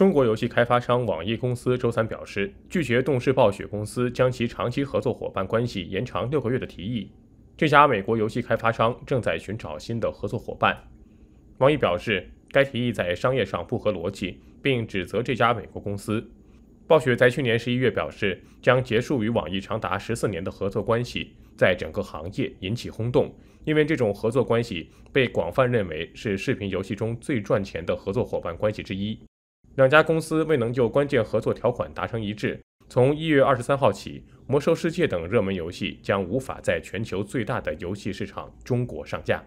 中国游戏开发商网易公司周三表示，拒绝动视暴雪公司将其长期合作伙伴关系延长六个月的提议。这家美国游戏开发商正在寻找新的合作伙伴。网易表示，该提议在商业上不合逻辑，并指责这家美国公司。暴雪在去年十一月表示，将结束与网易长达十四年的合作关系，在整个行业引起轰动，因为这种合作关系被广泛认为是视频游戏中最赚钱的合作伙伴关系之一。两家公司未能就关键合作条款达成一致。从一月二十三号起，《魔兽世界》等热门游戏将无法在全球最大的游戏市场——中国上架。